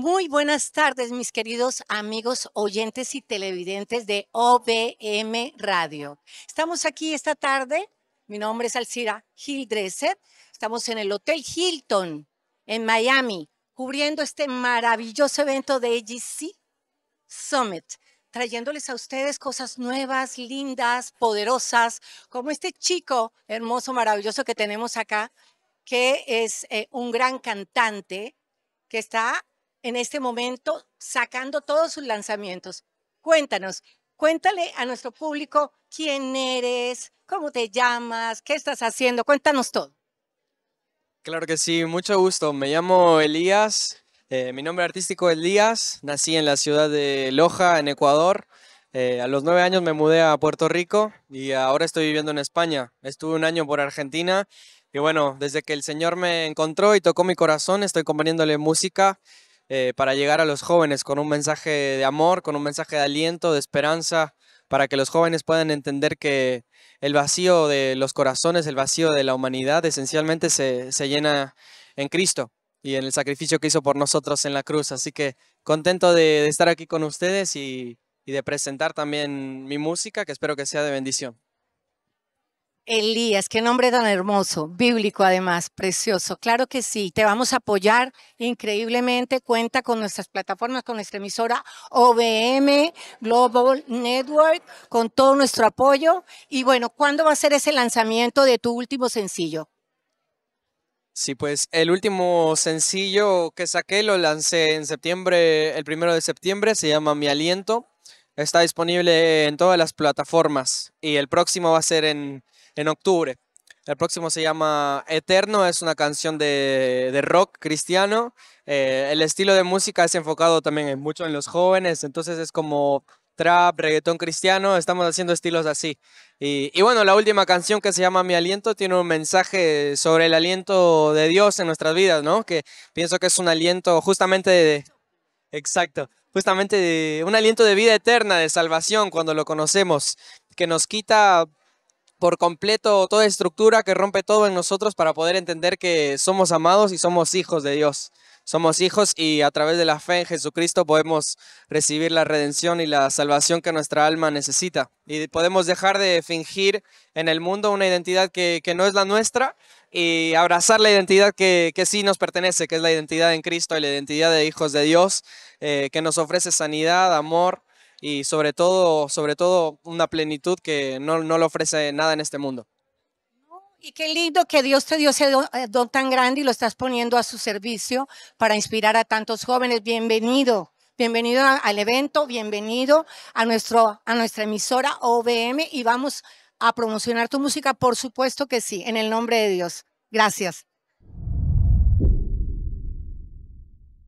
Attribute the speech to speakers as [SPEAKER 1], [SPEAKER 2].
[SPEAKER 1] Muy buenas tardes, mis queridos amigos oyentes y televidentes de OBM Radio. Estamos aquí esta tarde. Mi nombre es Alcira Gildreset. Estamos en el Hotel Hilton en Miami, cubriendo este maravilloso evento de AGC Summit, trayéndoles a ustedes cosas nuevas, lindas, poderosas, como este chico hermoso, maravilloso que tenemos acá, que es eh, un gran cantante que está en este momento sacando todos sus lanzamientos. Cuéntanos, cuéntale a nuestro público quién eres, cómo te llamas, qué estás haciendo, cuéntanos todo.
[SPEAKER 2] Claro que sí, mucho gusto. Me llamo Elías, eh, mi nombre artístico es Elías, nací en la ciudad de Loja, en Ecuador. Eh, a los nueve años me mudé a Puerto Rico y ahora estoy viviendo en España. Estuve un año por Argentina y bueno, desde que el Señor me encontró y tocó mi corazón, estoy componiéndole música eh, para llegar a los jóvenes con un mensaje de amor, con un mensaje de aliento, de esperanza, para que los jóvenes puedan entender que el vacío de los corazones, el vacío de la humanidad, esencialmente se, llena en Cristo y en el sacrificio que hizo por nosotros en la cruz. Así que contento de, estar aquí con ustedes y de presentar también mi música, que espero que sea de bendición.
[SPEAKER 1] Elías, qué nombre tan hermoso, bíblico además, precioso. Claro que sí, te vamos a apoyar increíblemente. Cuenta con nuestras plataformas, con nuestra emisora OBM Global Network, con todo nuestro apoyo. Y bueno, ¿cuándo va a ser ese lanzamiento de tu último sencillo?
[SPEAKER 2] Sí, pues el último sencillo que saqué lo lancé en septiembre, el primero de septiembre, se llama Mi Aliento. Está disponible en todas las plataformas y el próximo va a ser en en octubre. El próximo se llama Eterno, es una canción de, rock cristiano. Eh, el estilo de música es enfocado también mucho en los jóvenes, entonces es como trap, reggaetón cristiano, estamos haciendo estilos así. Y, bueno, la última canción que se llama Mi Aliento tiene un mensaje sobre el aliento de Dios en nuestras vidas, ¿no? Que pienso que es un aliento justamente de... Exacto, justamente un aliento de vida eterna, de salvación cuando lo conocemos, que nos quita por completo toda estructura que rompe todo en nosotros para poder entender que somos amados y somos hijos de Dios. Somos hijos y a través de la fe en Jesucristo podemos recibir la redención y la salvación que nuestra alma necesita. Y podemos dejar de fingir en el mundo una identidad que, no es la nuestra y abrazar la identidad que, sí nos pertenece, que es la identidad en Cristo y la identidad de hijos de Dios, eh, que nos ofrece sanidad, amor, y sobre todo, sobre todo una plenitud que no, le ofrece nada en este mundo.
[SPEAKER 1] Y qué lindo que Dios te dio ese eh, don, tan grande y lo estás poniendo a su servicio para inspirar a tantos jóvenes. Bienvenido, bienvenido al evento, bienvenido a, nuestro, a nuestra emisora OBM y vamos a promocionar tu música, por supuesto que sí, en el nombre de Dios. Gracias.